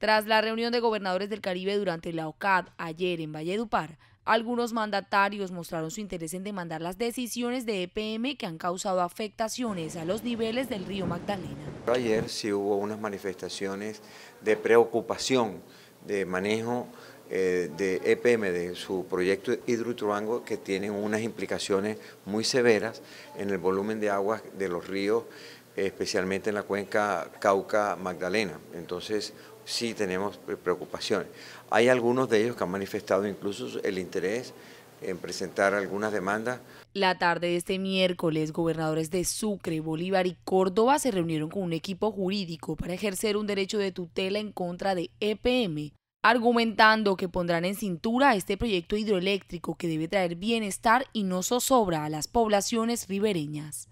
Tras la reunión de gobernadores del Caribe durante la OCAD ayer en Valledupar, algunos mandatarios mostraron su interés en demandar las decisiones de EPM que han causado afectaciones a los niveles del río Magdalena. Ayer sí hubo unas manifestaciones de preocupación de manejo eh, de EPM, de su proyecto Hidroituango, que tiene unas implicaciones muy severas en el volumen de aguas de los ríos, especialmente en la cuenca Cauca-Magdalena. Entonces, sí tenemos preocupaciones. Hay algunos de ellos que han manifestado incluso el interés en presentar algunas demandas. La tarde de este miércoles, gobernadores de Sucre, Bolívar y Córdoba se reunieron con un equipo jurídico para ejercer un derecho de tutela en contra de EPM argumentando que pondrán en cintura este proyecto hidroeléctrico que debe traer bienestar y no zozobra a las poblaciones ribereñas.